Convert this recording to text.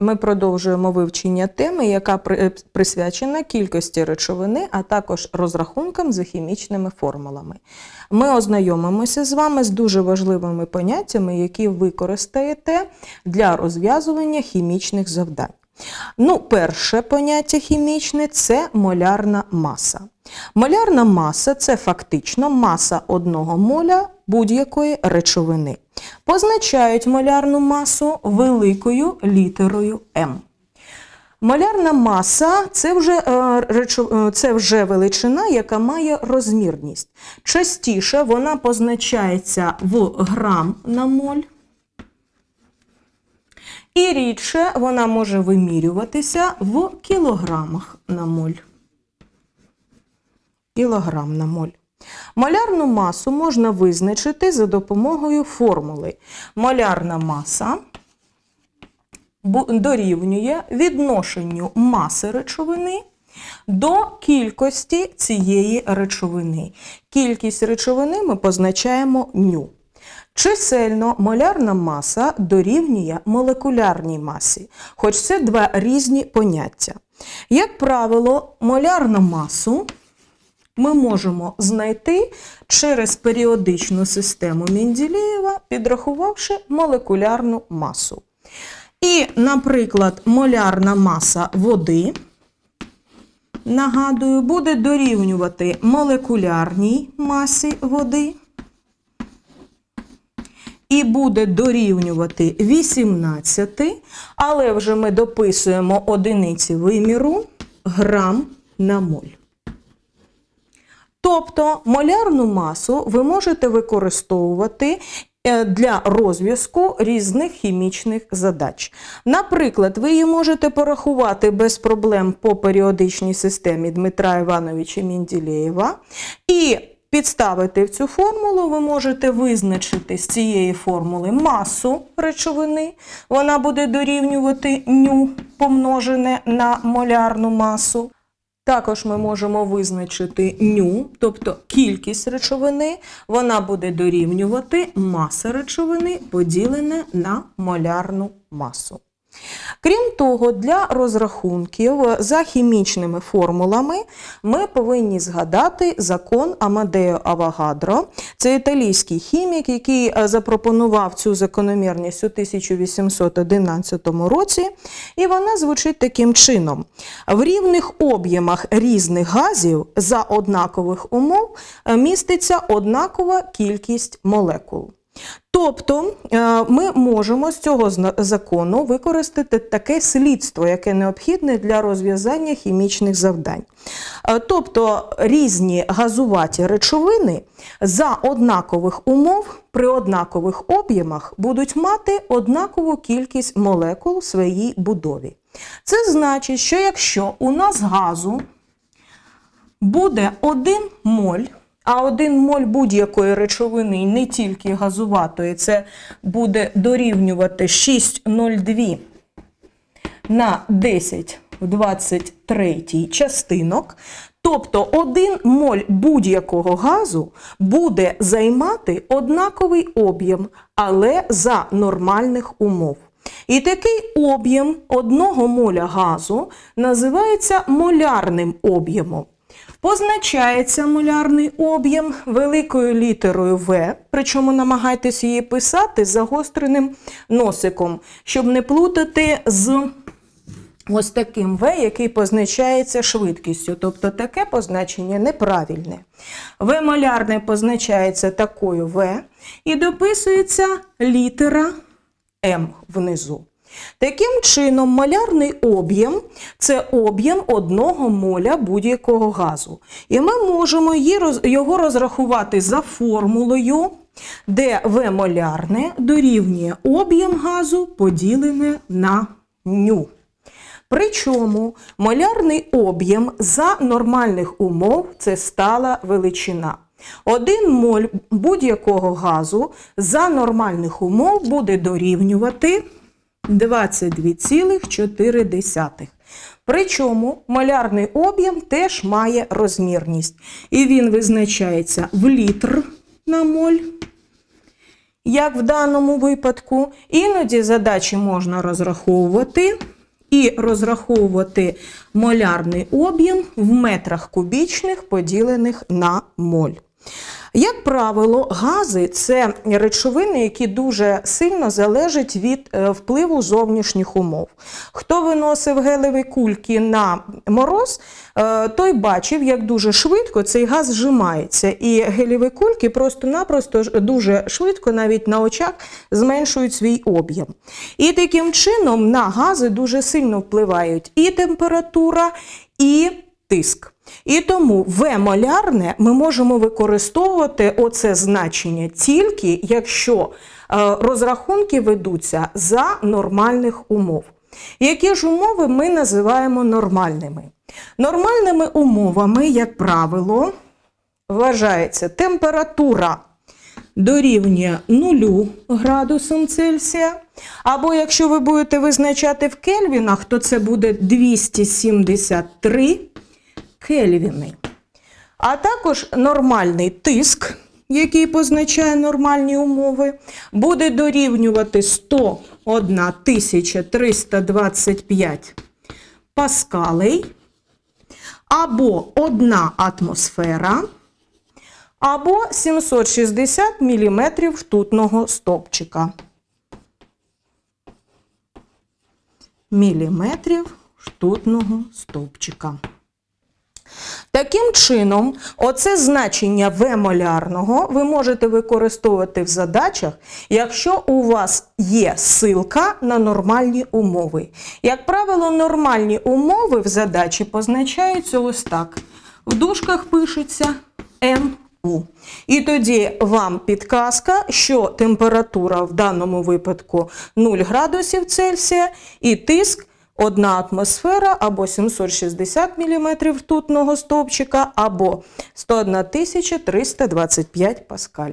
Ми продовжуємо вивчення теми, яка е, присвячена кількості речовини, а також розрахункам за хімічними формулами. Ми ознайомимося з вами з дуже важливими поняттями, які використаєте для розв'язування хімічних завдань. Ну, Перше поняття хімічне це молярна маса. Молярна маса це фактично маса одного моля будь-якої речовини. Позначають малярну масу великою літерою М. Малярна маса це вже е, е, це вже величина, яка має розмірність. Частіше вона позначається в грам на моль. І рідше вона може вимірюватися в кілограмах на моль. Кілограм на моль. Малярну масу можна визначити за допомогою формули. Малярна маса дорівнює відношенню маси речовини до кількості цієї речовини. Кількість речовини ми позначаємо ню. Чисельно молярна маса дорівнює молекулярній масі, хоч це два різні поняття. Як правило, молярну масу ми можемо знайти через періодичну систему Мінділєєва, підрахувавши молекулярну масу. І, наприклад, молярна маса води, нагадую, буде дорівнювати молекулярній масі води. І буде дорівнювати 18, але вже ми дописуємо одиниці виміру грам на моль. Тобто малярну масу ви можете використовувати е, для розв'язку різних хімічних задач. Наприклад, ви її можете порахувати без проблем по періодичній системі Дмитра Івановича Мінділєєва. і Підставити в цю формулу, ви можете визначити з цієї формули масу речовини. Вона буде дорівнювати ню помножене на молярну масу. Також ми можемо визначити ню, тобто кількість речовини, вона буде дорівнювати маса речовини поділене на молярну масу. Крім того, для розрахунків за хімічними формулами ми повинні згадати закон Амадео Авагадро. Це італійський хімік, який е, запропонував цю закономірність у 1811 році, і вона звучить таким чином: в рівних об'ємах різних газів за однакових умов е, міститься однакова кількість молекул. Тобто е, ми можемо з цього закону використати таке слідство, яке необхідне для розв'язання хімічних завдань. Е, тобто різні газуваті речовини за однакових умов при однакових об'ємах будуть мати однакову кількість молекул в своїй будові. Це значить, що якщо у нас газу буде 1 моль, а один моль будь-якої речовини, не тільки газуватої, це буде дорівнювати 6,02 на 10 в 23 частинок. Тобто один моль будь-якого газу буде займати однаковий об'єм, але за нормальних умов. І такий об'єм одного моля газу називається молярним об'ємом позначається молярний об'єм великою літерою В, причому намагайтесь її писати загостреним носиком, щоб не плутати з. Ось таким В, який позначається швидкістю, тобто таке позначення неправильне. В молярне позначається такою В і дописується літера М внизу. Таким чином, малярний об'єм це об'єм одного моля будь-якого газу. І ми можемо його розрахувати за формулою, де В молярне дорівнює об'єм газу поділене на ню. Причому молярний об'єм за нормальних умов це стала величина. Один моль будь-якого газу за нормальних умов буде дорівнювати. 22,4. Причому малярний об'єм теж має розмірність. І він визначається в літр на моль, як в даному випадку. Іноді задачі можна розраховувати. І розраховувати молярний об'єм в метрах кубічних, поділених на моль. Як правило, гази це речовини, які дуже сильно залежать від е, впливу зовнішніх умов. Хто виносив гелеві кульки на мороз, е, той бачив, як дуже швидко цей газ зжимається. І гелеві кульки просто-напросто дуже швидко, навіть на очах, зменшують свій об'єм. І таким чином на гази дуже сильно впливають і температура, і тиск. І тому В молярне ми можемо використовувати оце значення тільки якщо е, розрахунки ведуться за нормальних умов. Які ж умови ми називаємо нормальними? Нормальними умовами, як правило, вважається температура дорівнює 0 градусом Цельсія. Або якщо ви будете визначати в Кельвінах, то це буде 273 Кельвіни. А також нормальний тиск, який позначає нормальні умови, буде дорівнювати 101 325 паскалей або 1 атмосфера. Або 760 мм ртутного стопчика. Міліметрів штутного стовпчика. Таким чином, оце значення В молярного ви можете використовувати в задачах, якщо у вас є силка на нормальні умови. Як правило, нормальні умови в задачі позначаються ось так. В дужках пишеться МУ. І тоді вам підказка, що температура в даному випадку 0 градусів Цельсія і тиск Одна атмосфера або 760 мм ртутного стовпчика, або 101 325 паскаль.